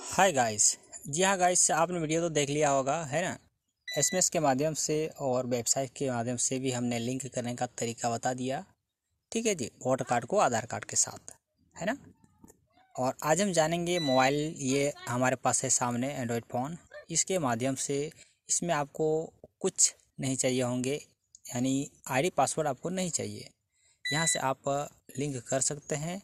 hi guys जी हाँ guys आपने video तो देख लिया होगा है ना एसएमएस के माध्यम से और वेबसाइट के माध्यम से भी हमने लिंक करने का तरीका बता दिया ठीक है जी वोटर कार्ड को आधार कार्ड के साथ है ना और आज हम जानेंगे मोबाइल ये हमारे पास है सामने एंड्रॉयड फ़ोन इसके माध्यम से इसमें आपको कुछ नहीं चाहिए होंगे यानी आईडी पासवर्ड आपको नहीं चाहिए यहाँ से आप लिंक कर सकते हैं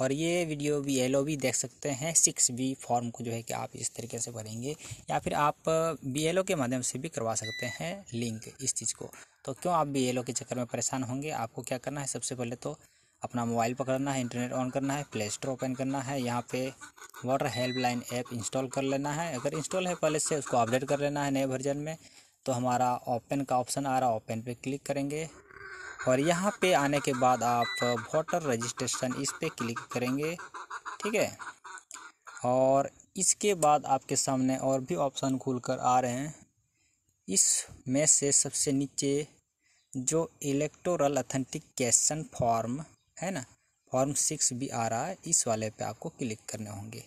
और ये वीडियो भी एल भी देख सकते हैं सिक्स बी फॉर्म को जो है कि आप इस तरीके से भरेंगे या फिर आप बी uh, के माध्यम से भी करवा सकते हैं लिंक इस चीज़ को तो क्यों आप बी के चक्कर में परेशान होंगे आपको क्या करना है सबसे पहले तो अपना मोबाइल पकड़ना है इंटरनेट ऑन करना है प्ले स्टोर ओपन करना है यहाँ पे वाटर हेल्पलाइन ऐप इंस्टॉल कर लेना है अगर इंस्टॉल है पहले से उसको अपडेट कर लेना है नए वर्जन में तो हमारा ओपन का ऑप्शन आ रहा है ओपन पे क्लिक करेंगे और यहाँ पे आने के बाद आप वोटर रजिस्ट्रेशन इस पर क्लिक करेंगे ठीक है और इसके बाद आपके सामने और भी ऑप्शन खुल कर आ रहे हैं इस में से सबसे नीचे जो इलेक्टोरल अथेंटिकेशन फॉर्म है ना फॉर्म सिक्स भी आ रहा है इस वाले पे आपको क्लिक करने होंगे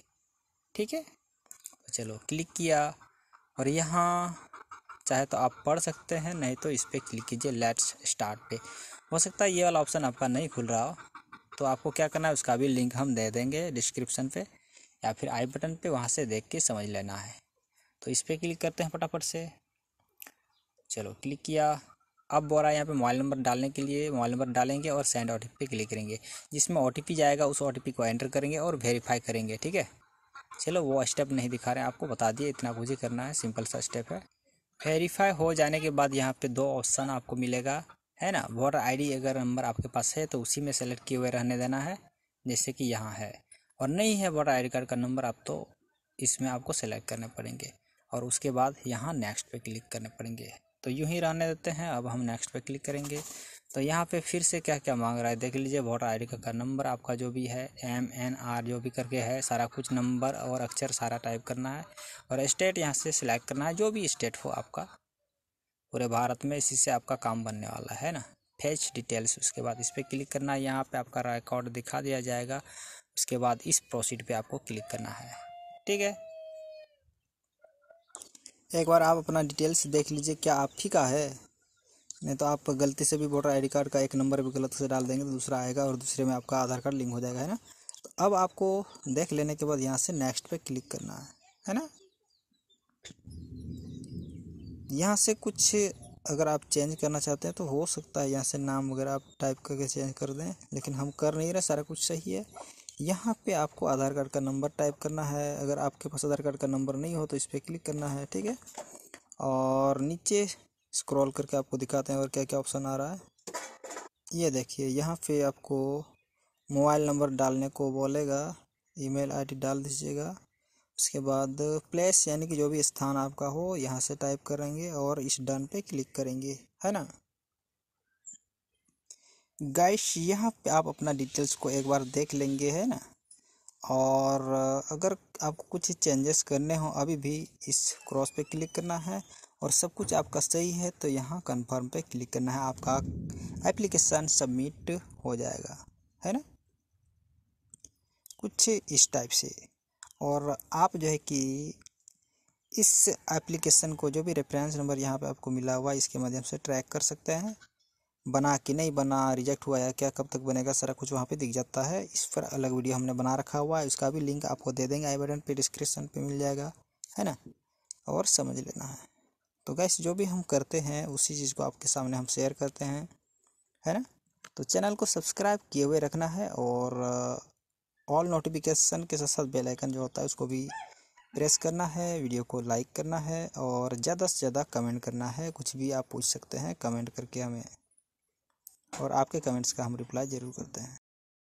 ठीक है तो चलो क्लिक किया और यहाँ चाहे तो आप पढ़ सकते हैं नहीं तो इस पर क्लिक कीजिए लेट्स स्टार्ट पे हो सकता है ये वाला ऑप्शन आपका नहीं खुल रहा हो तो आपको क्या करना है उसका भी लिंक हम दे देंगे डिस्क्रिप्शन पे या फिर आई बटन पे वहाँ से देख के समझ लेना है तो इस पर क्लिक करते हैं फटाफट से चलो क्लिक किया अब बोल रहा है यहाँ पे मोबाइल नंबर डालने के लिए मोबाइल नंबर डालेंगे और send O T P click करेंगे जिसमें ओ टी पी जाएगा उस ओ टी पी को एंटर करेंगे और वेरीफाई करेंगे ठीक है चलो वो स्टेप नहीं दिखा रहे हैं आपको बता दिए इतना कुछ ही करना है सिंपल सा स्टेप है वेरीफाई हो जाने के बाद यहाँ पे दो ऑप्शन आपको मिलेगा है ना वोटर आईडी अगर नंबर आपके पास है तो उसी में सेलेक्ट किए हुए रहने देना है जैसे कि यहाँ है और नहीं है वोटर आई कार्ड का नंबर आप तो इसमें आपको सेलेक्ट करने पड़ेंगे और उसके बाद यहाँ नेक्स्ट पे क्लिक करने पड़ेंगे तो यूँ ही रहने देते हैं अब हम नेक्स्ट पे क्लिक करेंगे तो यहाँ पे फिर से क्या क्या मांग रहा है देख लीजिए वोटर आई का, का नंबर आपका जो भी है एम एन आर जो भी करके है सारा कुछ नंबर और अक्षर सारा टाइप करना है और स्टेट यहाँ से सिलेक्ट करना है जो भी स्टेट हो आपका पूरे भारत में इसी से आपका काम बनने वाला है ना फेच डिटेल्स उसके बाद इस पर क्लिक करना है यहाँ पर आपका रिकॉर्ड दिखा दिया जाएगा उसके बाद इस प्रोसीड पर आपको क्लिक करना है ठीक है एक बार आप अपना डिटेल्स देख लीजिए क्या आप ही का है नहीं तो आप गलती से भी वोटर आई कार्ड का एक नंबर भी गलत से डाल देंगे तो दूसरा आएगा और दूसरे में आपका आधार कार्ड लिंक हो जाएगा है ना तो अब आपको देख लेने के बाद यहाँ से नेक्स्ट पे क्लिक करना है है ना यहाँ से कुछ अगर आप चेंज करना चाहते हैं तो हो सकता है यहाँ से नाम वगैरह आप टाइप करके चेंज कर दें लेकिन हम कर नहीं रहे सारा कुछ सही है यहाँ पे आपको आधार कार्ड का नंबर टाइप करना है अगर आपके पास आधार कार्ड का नंबर नहीं हो तो इस पर क्लिक करना है ठीक है और नीचे स्क्रॉल करके आपको दिखाते हैं और क्या क्या ऑप्शन आ रहा है ये देखिए यहाँ पे आपको मोबाइल नंबर डालने को बोलेगा ईमेल आईडी डाल दीजिएगा उसके बाद प्लेस यानी कि जो भी स्थान आपका हो यहाँ से टाइप करेंगे और इस डन पे क्लिक करेंगे है ना गाइस यहाँ पे आप अपना डिटेल्स को एक बार देख लेंगे है ना और अगर आपको कुछ चेंजेस करने हो अभी भी इस क्रॉस पे क्लिक करना है और सब कुछ आपका सही है तो यहाँ कन्फर्म पे क्लिक करना है आपका एप्लीकेशन सबमिट हो जाएगा है ना कुछ इस टाइप से और आप जो है कि इस एप्लीकेशन को जो भी रेफरेंस नंबर यहाँ पे आपको मिला हुआ इसके माध्यम से ट्रैक कर सकते हैं बना कि नहीं बना रिजेक्ट हुआ या क्या कब तक बनेगा सारा कुछ वहाँ पे दिख जाता है इस पर अलग वीडियो हमने बना रखा हुआ है उसका भी लिंक आपको दे देंगे आई बटन पे डिस्क्रिप्शन पे मिल जाएगा है ना और समझ लेना है तो गैस जो भी हम करते हैं उसी चीज़ को आपके सामने हम शेयर करते हैं है ना तो चैनल को सब्सक्राइब किए हुए रखना है और ऑल uh, नोटिफिकेशन के साथ साथ बेल आइकन जो होता है उसको भी प्रेस करना है वीडियो को लाइक करना है और ज़्यादा से ज़्यादा कमेंट करना है कुछ भी आप पूछ सकते हैं कमेंट करके हमें और आपके कमेंट्स का हम रिप्लाई ज़रूर करते हैं